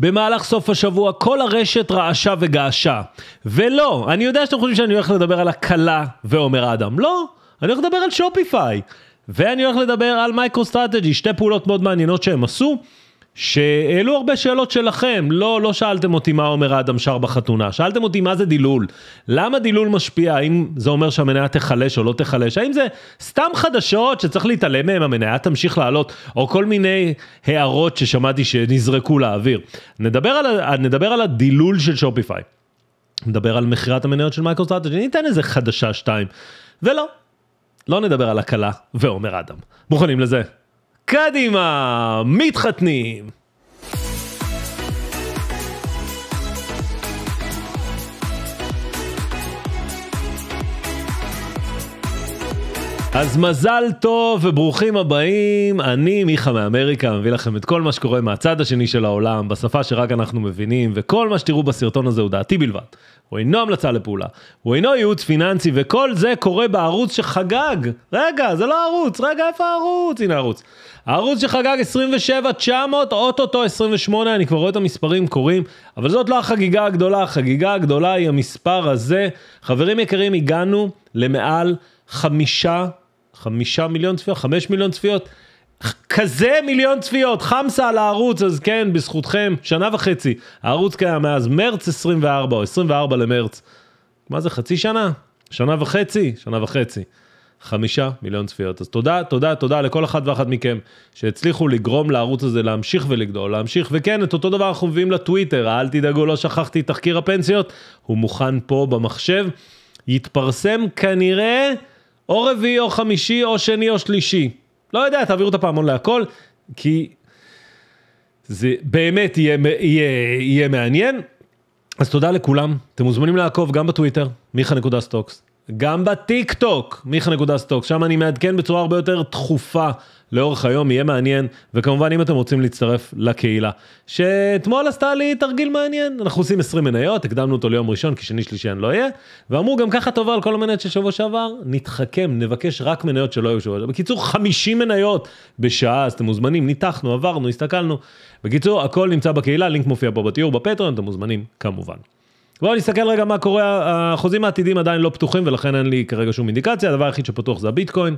במהלך סוף השבוע כל הרשת רעשה וגעשה. ולא, אני יודע שאתם חושבים שאני הולך לדבר על הקלה ועומר אדם. לא, אני הולך לדבר על שופיפיי. ואני הולך לדבר על מייקרו סטרטג'י, שתי פעולות מאוד מעניינות שהם עשו. שהעלו הרבה שאלות שלכם, לא, לא שאלתם אותי מה אומר האדם שר בחתונה, שאלתם אותי מה זה דילול, למה דילול משפיע, האם זה אומר שהמניה תיחלש או לא תיחלש, האם זה סתם חדשות שצריך להתעלם מהם, המניה תמשיך לעלות, או כל מיני הערות ששמעתי שנזרקו לאוויר. נדבר על, נדבר על הדילול של שופיפיי, נדבר על מכירת המניות של מייקרוסטרטג'י, ניתן איזה חדשה שתיים, ולא, לא נדבר על הקלה ועומר אדם, מוכנים לזה? קדימה, מתחתנים. אז מזל טוב וברוכים הבאים, אני מיכה מאמריקה, מביא לכם את כל מה שקורה מהצד השני של העולם, בשפה שרק אנחנו מבינים, וכל מה שתראו בסרטון הזה הוא דעתי בלבד. הוא אינו המלצה לפעולה, הוא אינו ייעוץ פיננסי, וכל זה קורה בערוץ שחגג. רגע, זה לא ערוץ, רגע, איפה הערוץ? הנה הערוץ. הערוץ שחגג 27, 900, אוטוטו 28, אני כבר רואה את המספרים קורים, אבל זאת לא החגיגה הגדולה, החגיגה הגדולה היא המספר הזה. חברים יקרים, הגענו למעל חמישה חמישה מיליון צפיות, חמש מיליון צפיות, כזה מיליון צפיות, חמסה על הערוץ, אז כן, בזכותכם, שנה וחצי. הערוץ קיים מאז מרץ 24 או 24 למרץ. מה זה, חצי שנה? שנה וחצי? שנה וחצי. חמישה מיליון צפיות. אז תודה, תודה, תודה לכל אחת ואחת מכם שהצליחו לגרום לערוץ הזה להמשיך ולגדול, להמשיך, וכן, את אותו דבר אנחנו מביאים לטוויטר, אל תדאגו, לא שכחתי, תחקיר הפנסיות, הוא מוכן פה במחשב, יתפרסם כנראה... או רביעי, או חמישי, או שני, או שלישי. לא יודע, תעבירו את הפעמון להכל, כי זה באמת יהיה, יהיה, יהיה מעניין. אז תודה לכולם, אתם מוזמנים לעקוב גם בטוויטר, מיכה נקודה סטוקס, גם בטיק טוק, מיכה נקודה סטוק, שם אני מעדכן בצורה הרבה יותר תכופה לאורך היום, יהיה מעניין, וכמובן אם אתם רוצים להצטרף לקהילה, שאתמול עשתה לי תרגיל מעניין, אנחנו עושים 20 מניות, הקדמנו אותו ליום ראשון, כי שני שלישי אני לא אהיה, ואמרו גם ככה טובה על כל המניות של שבוע שעבר, נתחכם, נבקש רק מניות שלא היו שבוע שעבר, בקיצור 50 מניות בשעה, אז אתם מוזמנים, ניתחנו, עברנו, הסתכלנו, בקיצור הכל נמצא בקהילה, לינק מופיע פה בתיאור, בפטרון, אתם מוזמנים כמובן. בואו נסתכל רגע מה קורה, החוזים העתידים עדיין לא פתוחים ולכן אין לי כרגע שום אינדיקציה, הדבר היחיד שפתוח זה הביטקוין.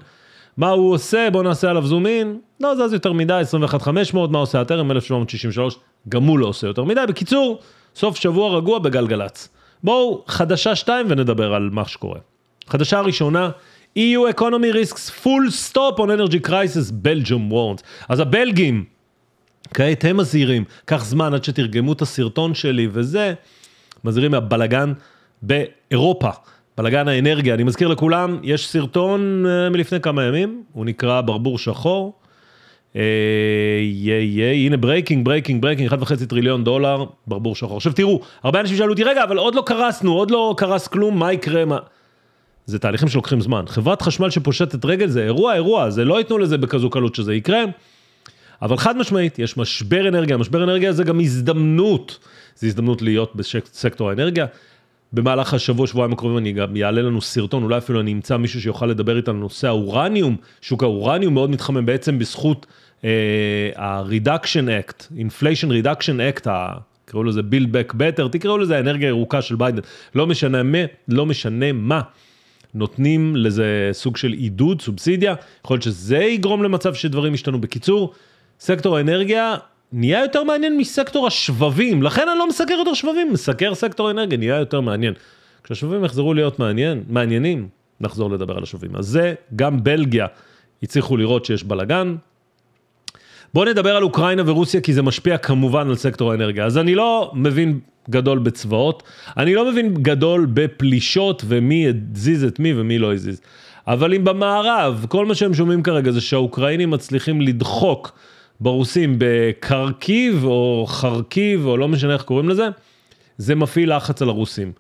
מה הוא עושה? בואו נעשה עליו זום אין. לא זז יותר מדי, 21,500, מה עושה הטרם? 1763, גם הוא לא עושה יותר מדי. בקיצור, סוף שבוע רגוע בגלגלצ. בואו, חדשה 2 ונדבר על מה שקורה. חדשה ראשונה, EU Economy Risks Full Stop on Energy Crisis Belgium World. אז הבלגים, כעת הם הזהירים, קח זמן עד שתרגמו את הסרטון שלי וזה. מזהירים מהבלגן באירופה. בלגן האנרגיה, אני מזכיר לכולם, יש סרטון אה, מלפני כמה ימים, הוא נקרא ברבור שחור. אה, ייי, הנה ברייקינג, ברייקינג, ברייקינג, 1.5 טריליון דולר, ברבור שחור. עכשיו תראו, הרבה אנשים שאלו אותי, רגע, אבל עוד לא קרסנו, עוד לא קרס כלום, מה יקרה, מה... זה תהליכים שלוקחים זמן. חברת חשמל שפושטת רגל זה אירוע, אירוע, זה לא ייתנו לזה בכזו קלות שזה יקרה. אבל חד משמעית, יש משבר אנרגיה, משבר אנרגיה זה גם הזדמנות, זה הזדמנות להיות בסקטור האנרגיה. במהלך השבוע, שבועיים הקרובים אני גם יעלה לנו סרטון, אולי אפילו אני אמצא מישהו שיוכל לדבר איתנו על נושא האורניום, שוק האורניום מאוד מתחמם בעצם בזכות אה, ה-reduction act, inflation reduction act, ה... תקראו לזה build back better, תקראו לזה האנרגיה הירוקה של ביידן, לא משנה מה, לא משנה מה. נותנים לזה סוג של עידוד, סובסידיה, יכול להיות שזה יגרום למצב שדברים ישתנו. בקיצור, סקטור האנרגיה נהיה יותר מעניין מסקטור השבבים, לכן אני לא מסקר יותר שבבים, מסקר סקטור האנרגיה, נהיה יותר מעניין. כשהשבבים יחזרו להיות מעניין, מעניינים, נחזור לדבר על השבבים. אז זה, גם בלגיה הצליחו לראות שיש בלאגן. בואו נדבר על אוקראינה ורוסיה, כי זה משפיע כמובן על סקטור האנרגיה. אז אני לא מבין גדול בצבאות, אני לא מבין גדול בפלישות ומי הזיז את מי ומי לא הזיז. אבל אם במערב, כל מה שהם שומעים כרגע זה שהאוקראינים מצליחים לדחוק ברוסים בקרקיב או חרקיב או לא משנה איך קוראים לזה, זה מפעיל לחץ על הרוסים.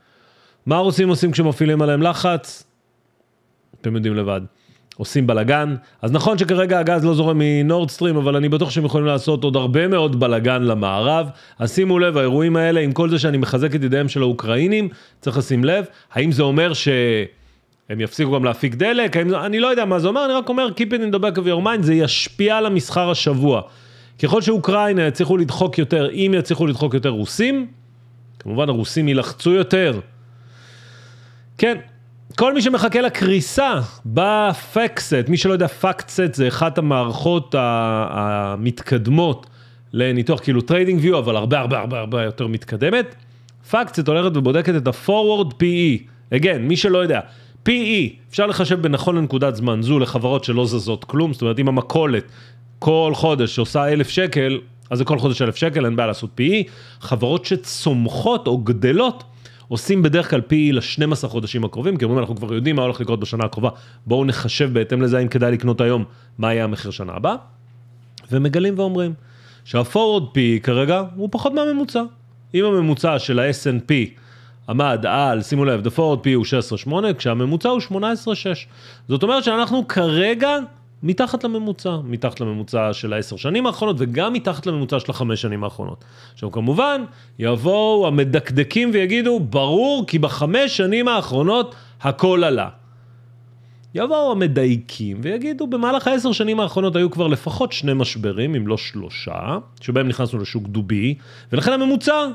מה הרוסים עושים כשמפעילים עליהם לחץ? אתם יודעים לבד. עושים בלאגן. אז נכון שכרגע הגז לא זורם מנורדסטרים, אבל אני בטוח שהם יכולים לעשות עוד הרבה מאוד בלאגן למערב. אז שימו לב, האירועים האלה, עם כל זה שאני מחזק את ידיהם של האוקראינים, צריך לשים לב, האם זה אומר ש... הם יפסיקו גם להפיק דלק, הם, אני לא יודע מה זה אומר, אני רק אומר, Keep it in the back of your mind, זה ישפיע על המסחר השבוע. ככל שאוקראינה יצליחו לדחוק יותר, אם יצליחו לדחוק יותר רוסים, כמובן הרוסים יילחצו יותר. כן, כל מי שמחכה לקריסה בפקסט, מי שלא יודע, פקסט זה אחת המערכות המתקדמות לניתוח כאילו טריידינג ויו, אבל הרבה הרבה הרבה הרבה יותר מתקדמת. פקסט הולכת ובודקת את ה-forward PE. again, מי שלא יודע, PE, אפשר לחשב בנכון לנקודת זמן זו לחברות שלא זזות כלום, זאת אומרת אם המכולת כל חודש עושה אלף שקל, אז זה כל חודש אלף שקל, אין בעיה לעשות PE, חברות שצומחות או גדלות, עושים בדרך כלל PE ל-12 חודשים הקרובים, כי אומרים אנחנו כבר יודעים מה הולך לקרות בשנה הקרובה, בואו נחשב בהתאם לזה אם כדאי לקנות היום, מה יהיה המחיר שנה הבאה, ומגלים ואומרים שה-forward PE כרגע הוא פחות מהממוצע. אם הממוצע של ה snp עמד על, שימו לב, the forward P הוא 16.8, כשהממוצע הוא 18.6. זאת אומרת שאנחנו כרגע מתחת לממוצע, מתחת לממוצע של העשר שנים האחרונות וגם מתחת לממוצע של החמש שנים האחרונות. עכשיו כמובן, יבואו המדקדקים ויגידו, ברור כי בחמש שנים האחרונות הכל עלה. יבואו המדייקים ויגידו, במהלך העשר שנים האחרונות היו כבר לפחות שני משברים, אם לא שלושה, שבהם נכנסנו לשוק דובי, ולכן הממוצע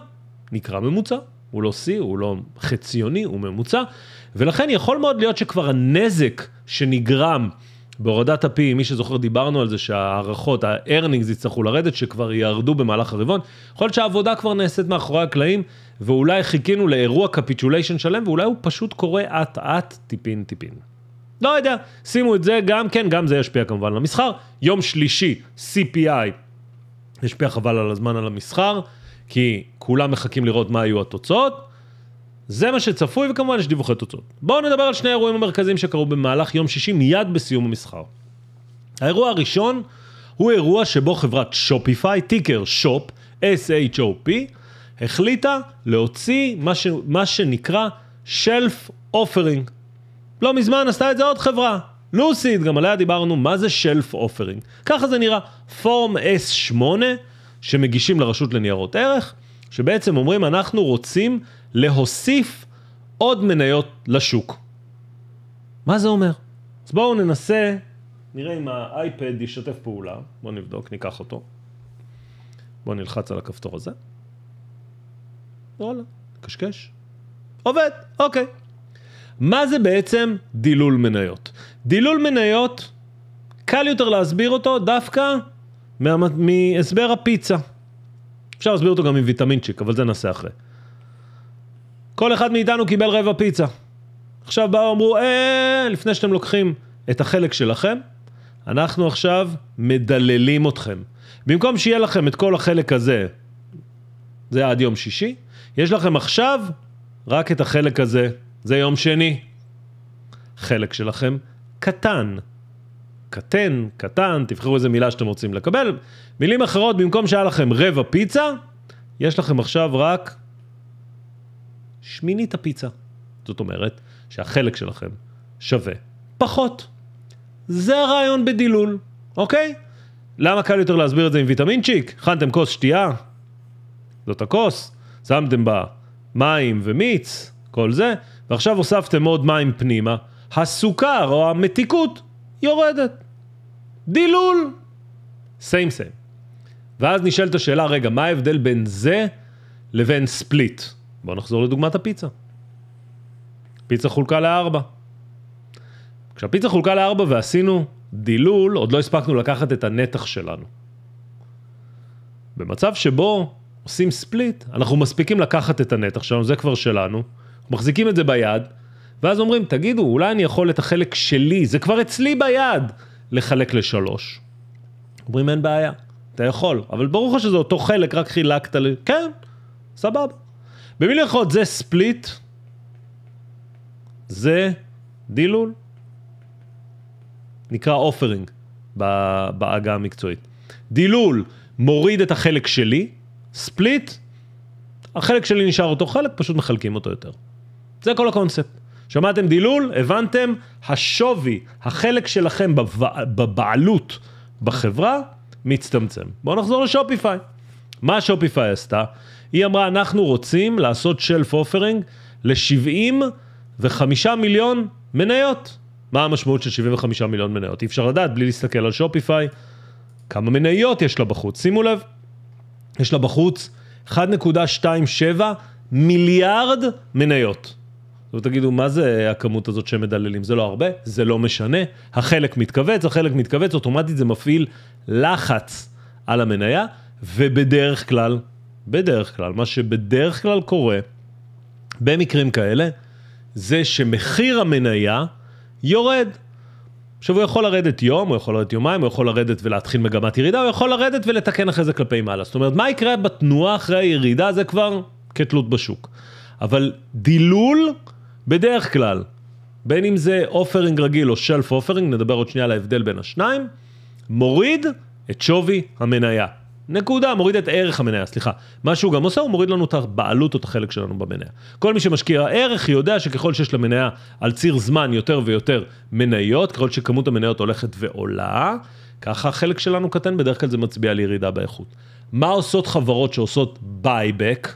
נקרא ממוצע. הוא לא שיא, הוא לא חציוני, הוא ממוצע, ולכן יכול מאוד להיות שכבר הנזק שנגרם בהורדת הפי, מי שזוכר דיברנו על זה שההערכות, הארנינגס יצטרכו לרדת, שכבר ירדו במהלך הרבעון, יכול להיות שהעבודה כבר נעשית מאחורי הקלעים, ואולי חיכינו לאירוע קפיטוליישן שלם, ואולי הוא פשוט קורה אט-אט, טיפין טיפין. לא יודע, שימו את זה גם כן, גם זה ישפיע כמובן על המסחר. יום שלישי, CPI, ישפיע חבל על הזמן על המסחר. כי כולם מחכים לראות מה היו התוצאות. זה מה שצפוי, וכמובן יש דיווחי תוצאות. בואו נדבר על שני האירועים המרכזיים שקרו במהלך יום שישי מיד בסיום המסחר. האירוע הראשון הוא אירוע שבו חברת שופיפיי, טיקר שופ, S-H-O-P, החליטה להוציא מה, ש... מה שנקרא שלף אופרינג. לא מזמן עשתה את זה עוד חברה, לוסיד, גם עליה דיברנו, מה זה שלף אופרינג. ככה זה נראה, פורם S8 שמגישים לרשות לניירות ערך, שבעצם אומרים אנחנו רוצים להוסיף עוד מניות לשוק. מה זה אומר? אז בואו ננסה, נראה אם האייפד ישתף פעולה, בואו נבדוק, ניקח אותו. בואו נלחץ על הכפתור הזה. וואלה, קשקש. עובד, אוקיי. מה זה בעצם דילול מניות? דילול מניות, קל יותר להסביר אותו דווקא מהסבר הפיצה. אפשר להסביר אותו גם עם ויטמינצ'יק, אבל זה נעשה אחרי. כל אחד מאיתנו קיבל רבע פיצה. עכשיו באו אמרו, אה, לפני שאתם לוקחים את החלק שלכם, אנחנו עכשיו מדללים אתכם. במקום שיהיה לכם את כל החלק הזה, זה עד יום שישי, יש לכם עכשיו רק את החלק הזה, זה יום שני. חלק שלכם קטן. קטן, קטן, תבחרו איזה מילה שאתם רוצים לקבל. מילים אחרות, במקום שהיה לכם רבע פיצה, יש לכם עכשיו רק שמינית הפיצה. זאת אומרת שהחלק שלכם שווה פחות. זה הרעיון בדילול, אוקיי? למה קל יותר להסביר את זה עם ויטמין צ'יק? הכנתם כוס שתייה, זאת הכוס, שמתם בה מים ומיץ, כל זה, ועכשיו הוספתם עוד מים פנימה, הסוכר או המתיקות יורדת. דילול, סיים סיים. ואז נשאלת השאלה, רגע, מה ההבדל בין זה לבין ספליט? בואו נחזור לדוגמת הפיצה. פיצה חולקה לארבע. כשהפיצה חולקה לארבע ועשינו דילול, עוד לא הספקנו לקחת את הנתח שלנו. במצב שבו עושים ספליט, אנחנו מספיקים לקחת את הנתח שלנו, זה כבר שלנו, מחזיקים את זה ביד, ואז אומרים, תגידו, אולי אני יכול את החלק שלי, זה כבר אצלי ביד, לחלק לשלוש. אומרים, אין בעיה, אתה יכול, אבל ברור לך שזה אותו חלק, רק חילקת ל... כן, סבבה. במילים אחרות, זה ספליט, זה דילול, נקרא אופרינג בעגה המקצועית. דילול מוריד את החלק שלי, ספליט, החלק שלי נשאר אותו חלק, פשוט מחלקים אותו יותר. זה כל הקונספט. שמעתם דילול? הבנתם? השווי, החלק שלכם בבע... בבעלות בחברה, מצטמצם. בואו נחזור לשופיפיי. מה שופיפיי עשתה? היא אמרה, אנחנו רוצים לעשות שלף אופרינג ל-75 מיליון מניות. מה המשמעות של 75 מיליון מניות? אי אפשר לדעת בלי להסתכל על שופיפיי. כמה מניות יש לה בחוץ? שימו לב, יש לה בחוץ 1.27 מיליארד מניות. ותגידו, מה זה הכמות הזאת שמדללים? זה לא הרבה, זה לא משנה, החלק מתכווץ, החלק מתכווץ, אוטומטית זה מפעיל לחץ על המניה, ובדרך כלל, בדרך כלל, מה שבדרך כלל קורה במקרים כאלה, זה שמחיר המניה יורד. עכשיו הוא יכול לרדת יום, הוא יכול לרדת יומיים, הוא יכול לרדת ולהתחיל מגמת ירידה, הוא יכול לרדת ולתקן אחרי זה כלפי מעלה. זאת אומרת, מה יקרה בתנועה אחרי הירידה זה כבר כתלות בשוק. אבל דילול בדרך כלל, בין אם זה אופרינג רגיל או שלף אופרינג, נדבר עוד שנייה על ההבדל בין השניים, מוריד את שווי המניה. נקודה, מוריד את ערך המניה, סליחה. מה שהוא גם עושה, הוא מוריד לנו את הבעלות או את החלק שלנו במניה. כל מי שמשקיע ערך יודע שככל שיש למניה על ציר זמן יותר ויותר מניות, ככל שכמות המניות הולכת ועולה, ככה החלק שלנו קטן, בדרך כלל זה מצביע לירידה באיכות. מה עושות חברות שעושות בייבק?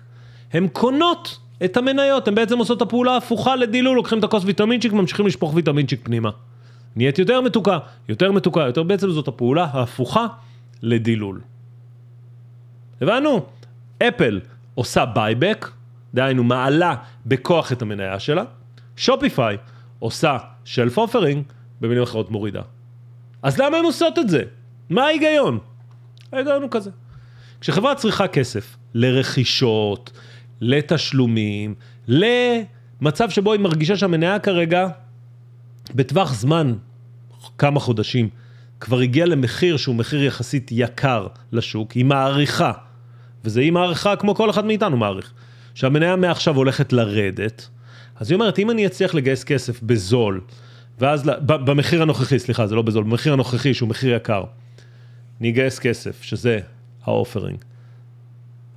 הן קונות את המניות, הן בעצם עושות את הפעולה ההפוכה לדילול, לוקחים את הכוס ויטמינצ'יק, ממשיכים לשפוך ויטמינצ'יק פנימה. נהיית יותר מתוקה, יותר מתוקה, יותר בעצם זאת הפעולה ההפוכה לדילול. הבנו? אפל עושה בייבק, דהיינו מעלה בכוח את המניה שלה, שופיפיי עושה שלף אופרינג, במילים אחרות מורידה. אז למה הן עושות את זה? מה ההיגיון? ההיגיון הוא כזה. כשחברה צריכה כסף לרכישות, לתשלומים, למצב שבו היא מרגישה שהמניה כרגע, בטווח זמן, כמה חודשים, כבר הגיעה למחיר שהוא מחיר יחסית יקר לשוק, היא מעריכה, וזה היא מעריכה כמו כל אחד מאיתנו מעריך, שהמניה מעכשיו הולכת לרדת, אז היא אומרת, אם אני אצליח לגייס כסף בזול, ואז, במחיר הנוכחי, סליחה, זה לא בזול, במחיר הנוכחי שהוא מחיר יקר, אני אגייס כסף, שזה האופרינג,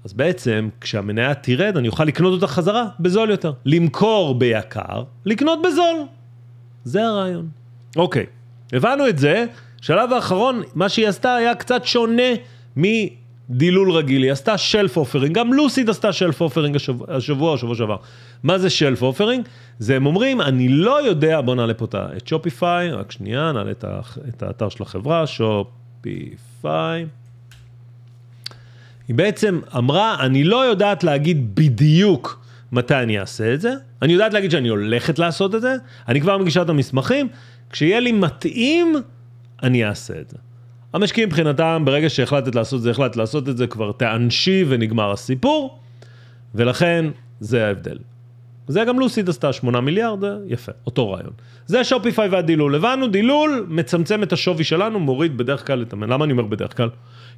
אז בעצם כשהמניה תרד אני אוכל לקנות אותה חזרה בזול יותר. למכור ביקר, לקנות בזול. זה הרעיון. אוקיי, הבנו את זה. שלב האחרון, מה שהיא עשתה היה קצת שונה מדילול רגיל. היא עשתה שלף אופרינג, גם לוסיד עשתה שלף אופרינג השבוע, השבוע, שבוע שעבר. מה זה שלף אופרינג? זה הם אומרים, אני לא יודע, בואו נעלה פה את שופיפיי, רק שנייה, נעלה את האתר של החברה, שופיפיי. היא בעצם אמרה, אני לא יודעת להגיד בדיוק מתי אני אעשה את זה, אני יודעת להגיד שאני הולכת לעשות את זה, אני כבר מגישה את המסמכים, כשיהיה לי מתאים, אני אעשה את זה. המשקיעים מבחינתם, ברגע שהחלטת לעשות את זה, החלטת לעשות את זה, כבר תענשי ונגמר הסיפור, ולכן זה ההבדל. זה גם לוסיד עשתה 8 מיליארד, אה, יפה, אותו רעיון. זה שופיפיי והדילול. הבנו, דילול מצמצם את השווי שלנו, מוריד בדרך כלל את המ... למה אני אומר בדרך כלל?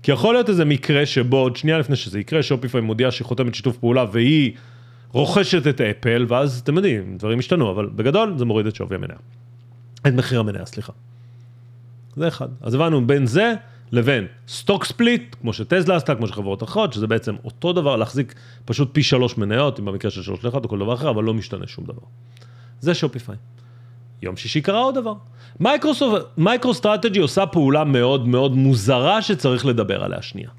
כי יכול להיות איזה מקרה שבו עוד שנייה לפני שזה יקרה, שופיפיי מודיעה שהיא חותמת שיתוף פעולה והיא רוכשת את אפל, ואז אתם יודעים, דברים השתנו, אבל בגדול זה מוריד את שווי המניה. את מחיר המניה, סליחה. זה אחד. אז הבנו בין זה לבין סטוק ספליט, כמו שטסלה עשתה, כמו שחברות אחרות, שזה בעצם אותו דבר, להחזיק פשוט פי שלוש מניות, אם במקרה של שלוש לאחד או כל דבר אחר, אבל לא משתנה שום דבר. זה שופיפיי. יום שישי קרה עוד דבר. מייקרו סטרטג'י עושה פעולה מאוד מאוד מוזרה שצריך לדבר עליה שנייה.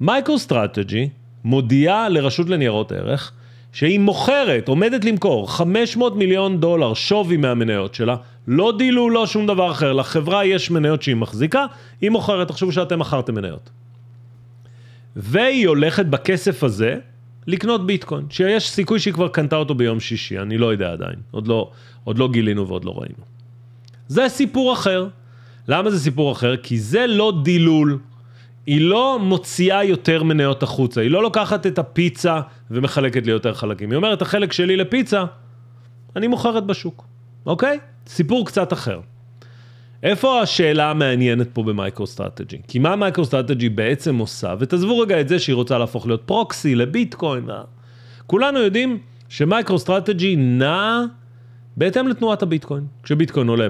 מייקרו סטרטג'י מודיעה לרשות לניירות ערך שהיא מוכרת, עומדת למכור 500 מיליון דולר שווי מהמניות שלה לא דילו, לא שום דבר אחר. לחברה יש מניות שהיא מחזיקה, היא מוכרת, תחשבו שאתם מכרתם מניות. והיא הולכת בכסף הזה לקנות ביטקוין, שיש סיכוי שהיא כבר קנתה אותו ביום שישי, אני לא יודע עדיין, עוד לא, עוד לא גילינו ועוד לא ראינו. זה סיפור אחר. למה זה סיפור אחר? כי זה לא דילול. היא לא מוציאה יותר מניות החוצה, היא לא לוקחת את הפיצה ומחלקת ליותר לי חלקים. היא אומרת, החלק שלי לפיצה, אני מוכרת בשוק. אוקיי? סיפור קצת אחר. איפה השאלה המעניינת פה במייקרו-סטרטג'י? כי מה מייקרו-סטרטג'י בעצם עושה, ותעזבו רגע את זה שהיא רוצה להפוך להיות פרוקסי לביטקוין, כולנו יודעים שמייקרו-סטרטג'י נעה בהתאם לתנועת הביטקוין. כשביטקוין עולה,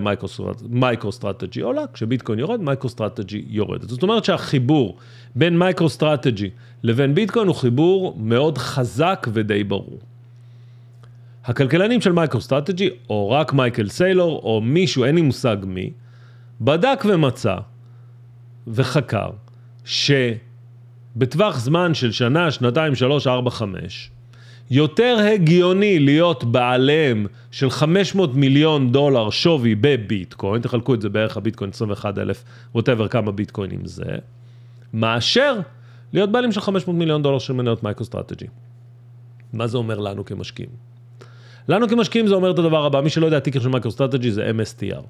מייקרו-סטרטג'י עולה, כשביטקוין יורד, מייקרו-סטרטג'י יורדת. זאת אומרת שהחיבור בין מייקרו-סטרטג'י לבין ביטקוין הוא חיבור מאוד חזק ודי ברור. הכלכלנים של מייקרו סטרטג'י, או רק מייקל סיילור, או מישהו, אין לי מושג מי, בדק ומצא וחקר שבטווח זמן של שנה, שנתיים, שלוש, ארבע, חמש, יותר הגיוני להיות בעליהם של 500 מיליון דולר שווי בביטקוין, תחלקו את זה בערך הביטקוין 21,000, ווטאבר כמה ביטקוינים זה, מאשר להיות בעלים של 500 מיליון דולר של מניות מייקרו סטרטג'י. מה זה אומר לנו כמשקיעים? לנו כמשקיעים זה אומר את הדבר הבא, מי שלא יודע, הטיקר של מייקרוסטרטג'י זה MSTR.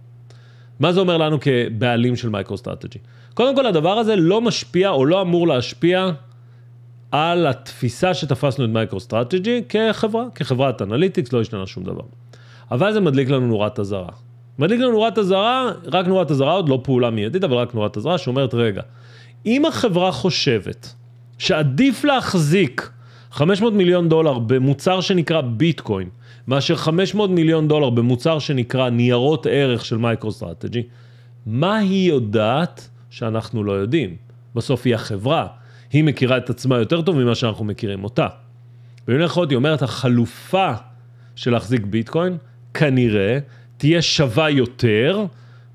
מה זה אומר לנו כבעלים של מייקרוסטרטג'י? קודם כל, הדבר הזה לא משפיע או לא אמור להשפיע על התפיסה שתפסנו את מייקרוסטרטג'י כחברה, כחברת אנליטיקס, לא השתנה שום דבר. אבל זה מדליק לנו נורת אזהרה. מדליק לנו נורת אזהרה, רק נורת אזהרה, עוד לא פעולה מיידית, אבל רק נורת אזהרה שאומרת, רגע, אם החברה חושבת שעדיף להחזיק 500 מיליון דולר במוצר שנקרא ביטקוין, מאשר 500 מיליון דולר במוצר שנקרא ניירות ערך של מייקרוסטרטג'י, מה היא יודעת שאנחנו לא יודעים? בסוף היא החברה, היא מכירה את עצמה יותר טוב ממה שאנחנו מכירים אותה. במילים אחרות היא אומרת, החלופה של להחזיק ביטקוין כנראה תהיה שווה יותר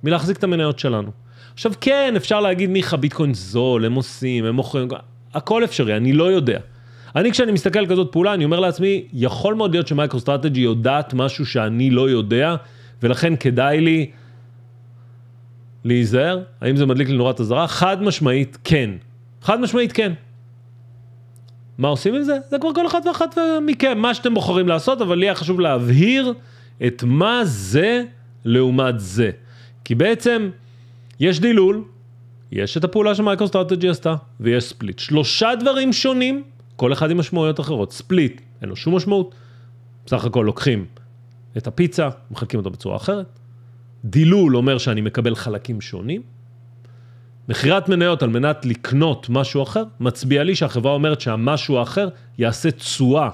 מלהחזיק את המניות שלנו. עכשיו כן, אפשר להגיד, מיכה, ביטקוין זול, הם עושים, הם מוכרים, הכל אפשרי, אני לא יודע. אני כשאני מסתכל על כזאת פעולה, אני אומר לעצמי, יכול מאוד להיות שמייקרוסטרטג'י יודעת משהו שאני לא יודע, ולכן כדאי לי להיזהר. האם זה מדליק לי נורת אזהרה? חד משמעית כן. חד משמעית כן. מה עושים עם זה? זה כבר כל אחת ואחת מכם, מה שאתם בוחרים לעשות, אבל לי היה חשוב להבהיר את מה זה לעומת זה. כי בעצם יש דילול, יש את הפעולה שמייקרוסטרטג'י עשתה, ויש ספליט. שלושה דברים שונים כל אחד עם משמעויות אחרות. ספליט, אין לו שום משמעות. בסך הכל לוקחים את הפיצה, מחלקים אותה בצורה אחרת. דילול אומר שאני מקבל חלקים שונים. מכירת מניות על מנת לקנות משהו אחר, מצביע לי שהחברה אומרת שהמשהו האחר יעשה תשואה,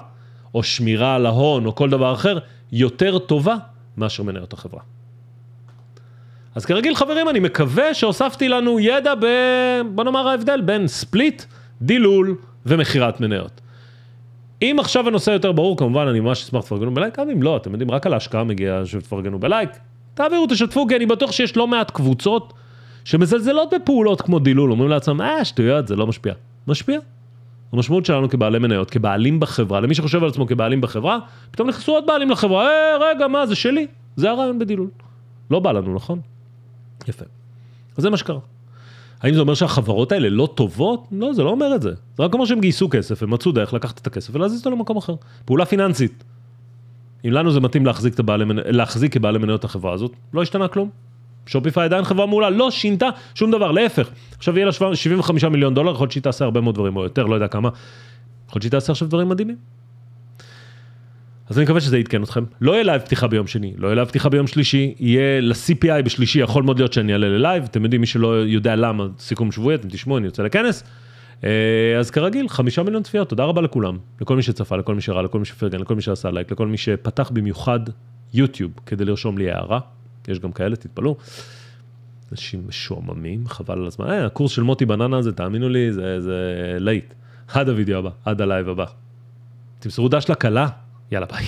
או שמירה על ההון, או כל דבר אחר, יותר טובה מאשר מניות החברה. אז כרגיל חברים, אני מקווה שהוספתי לנו ידע ב... בוא נאמר ההבדל בין ספליט, דילול, ומכירת מניות. אם עכשיו הנושא יותר ברור, כמובן, אני ממש אשמח שתפרגנו בלייק, גם אם לא, אתם יודעים, רק על ההשקעה מגיע שתפרגנו בלייק. תעבירו, תשתפו, כי אני בטוח שיש לא מעט קבוצות שמזלזלות בפעולות כמו דילול, אומרים לעצמם, אה, שטויות, זה לא משפיע. משפיע. המשמעות שלנו כבעלי מניות, כבעלים בחברה, למי שחושב על עצמו כבעלים בחברה, פתאום נכנסו עוד בעלים לחברה, אה, רגע, מה, זה שלי. זה הרעיון בדילול. לא בא לנו, נכון? יפה. אז זה מה שקרה. האם זה אומר שהחברות האלה לא טובות? לא, זה לא אומר את זה. זה רק אומר שהם גייסו כסף, הם מצאו דרך לקחת את הכסף ולהזיז אותו למקום אחר. פעולה פיננסית. אם לנו זה מתאים להחזיק, הבעלי, להחזיק כבעלי מניות החברה הזאת, לא השתנה כלום. שופיפיי עדיין חברה מעולה, לא שינתה שום דבר, להפך. עכשיו יהיה לה 75 מיליון דולר, יכול להיות שהיא תעשה הרבה מאוד דברים, או יותר, לא יודע כמה. יכול להיות שהיא תעשה עכשיו דברים מדהימים. אז אני מקווה שזה עדכן אתכם. לא יהיה לייב פתיחה ביום שני, לא יהיה לייב פתיחה ביום שלישי, יהיה ל-CPI בשלישי, יכול מאוד להיות שאני אעלה ללייב, אתם יודעים, מי שלא יודע למה, סיכום שבועי, אתם תשמעו, אני יוצא לכנס. אה, אז כרגיל, חמישה מיליון צפיות, תודה רבה לכולם, לכל מי שצפה, לכל מי שראה, לכל מי שפרגן, לכל מי שעשה לייק, לכל מי שפתח במיוחד יוטיוב כדי לרשום לי הערה, יש גם כאלה, תתפלאו. אנשים משועממים, חבל על הזמן. אה, הקורס של מוטי בננה הזה, תאמינו לי, זה, זה להיט. עד הוידאו הבא, עד הלייב הבא. תמסרו דש לכלה. יאללה ביי.